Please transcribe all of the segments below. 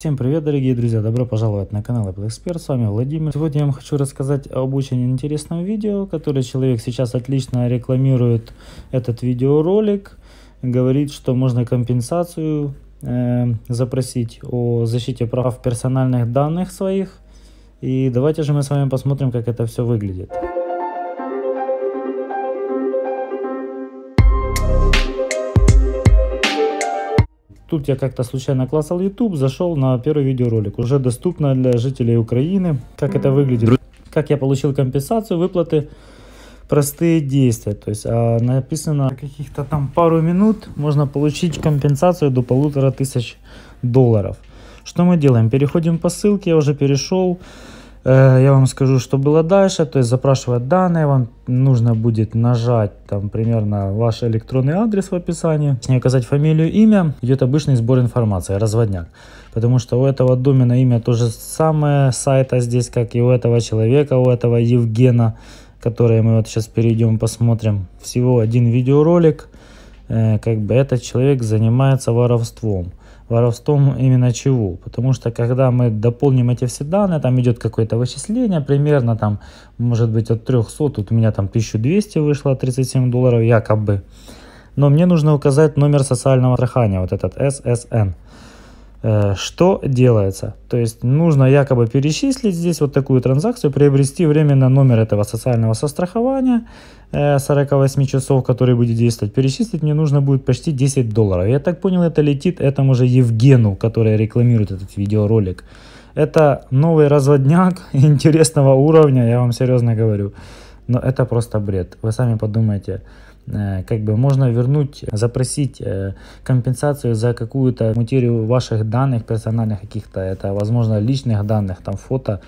Всем привет, дорогие друзья! Добро пожаловать на канал Apple Expert, с вами Владимир. Сегодня я вам хочу рассказать об очень интересном видео, которое человек сейчас отлично рекламирует этот видеоролик. Говорит, что можно компенсацию э, запросить о защите прав персональных данных своих. И давайте же мы с вами посмотрим, как это все выглядит. Тут я как-то случайно классал YouTube, зашел на первый видеоролик, уже доступно для жителей Украины, как это выглядит, как я получил компенсацию, выплаты, простые действия. То есть а написано, каких-то там пару минут можно получить компенсацию до полутора тысяч долларов. Что мы делаем? Переходим по ссылке, я уже перешел. Э, я вам скажу, что было дальше, то есть запрашивать данные, вам нужно будет нажать там примерно ваш электронный адрес в описании, с указать фамилию, имя, идет обычный сбор информации, разводняк. Потому что у этого домена имя то же самое сайта здесь, как и у этого человека, у этого Евгена, который мы вот сейчас перейдем, посмотрим. Всего один видеоролик, э, как бы этот человек занимается воровством воровством именно чего? Потому что когда мы дополним эти все данные, там идет какое-то вычисление, примерно там, может быть, от 300, тут у меня там 1200 вышло, 37 долларов якобы. Но мне нужно указать номер социального страхования, вот этот SSN. Э, что делается? То есть нужно якобы перечислить здесь вот такую транзакцию, приобрести временно номер этого социального сострахования 48 э, часов, который будет действовать. Перечислить мне нужно будет почти 10 долларов. Я так понял, это летит этому же Евгену, который рекламирует этот видеоролик. Это новый разводняк интересного уровня, я вам серьезно говорю. Но это просто бред. Вы сами подумайте. Э, как бы можно вернуть, запросить э, компенсацию за какую-то утерю ваших данных персональных каких-то, это, возможно, личных данных, там фото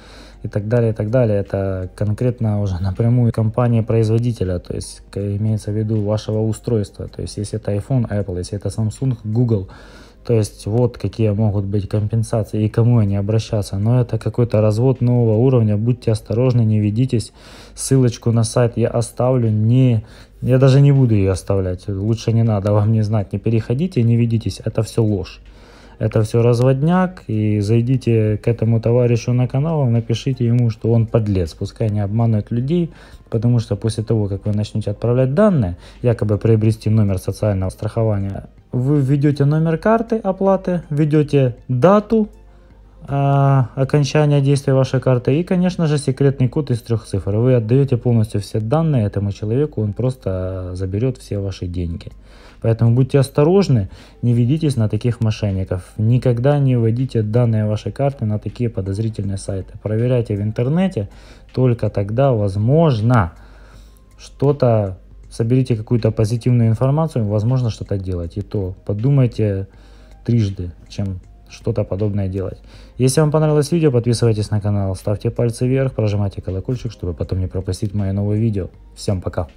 и так далее, и так далее. Это конкретно уже напрямую компания-производителя, то есть имеется в виду вашего устройства. То есть если это iPhone, Apple, если это Samsung, Google, то есть вот какие могут быть компенсации и кому они обращаться. Но это какой-то развод нового уровня. Будьте осторожны, не ведитесь. Ссылочку на сайт я оставлю. Не, я даже не буду ее оставлять. Лучше не надо вам не знать. Не переходите, не ведитесь. Это все ложь это все разводняк, и зайдите к этому товарищу на канал, напишите ему, что он подлец, пускай не обманывает людей, потому что после того, как вы начнете отправлять данные, якобы приобрести номер социального страхования, вы введете номер карты оплаты, введете дату а, окончания действия вашей карты и, конечно же, секретный код из трех цифр. Вы отдаете полностью все данные этому человеку, он просто а, заберет все ваши деньги. Поэтому будьте осторожны, не ведитесь на таких мошенников. Никогда не вводите данные вашей карты на такие подозрительные сайты. Проверяйте в интернете, только тогда, возможно, что-то, соберите какую-то позитивную информацию, возможно, что-то делать. И то подумайте трижды, чем что-то подобное делать. Если вам понравилось видео, подписывайтесь на канал, ставьте пальцы вверх, прожимайте колокольчик, чтобы потом не пропустить мои новые видео. Всем пока!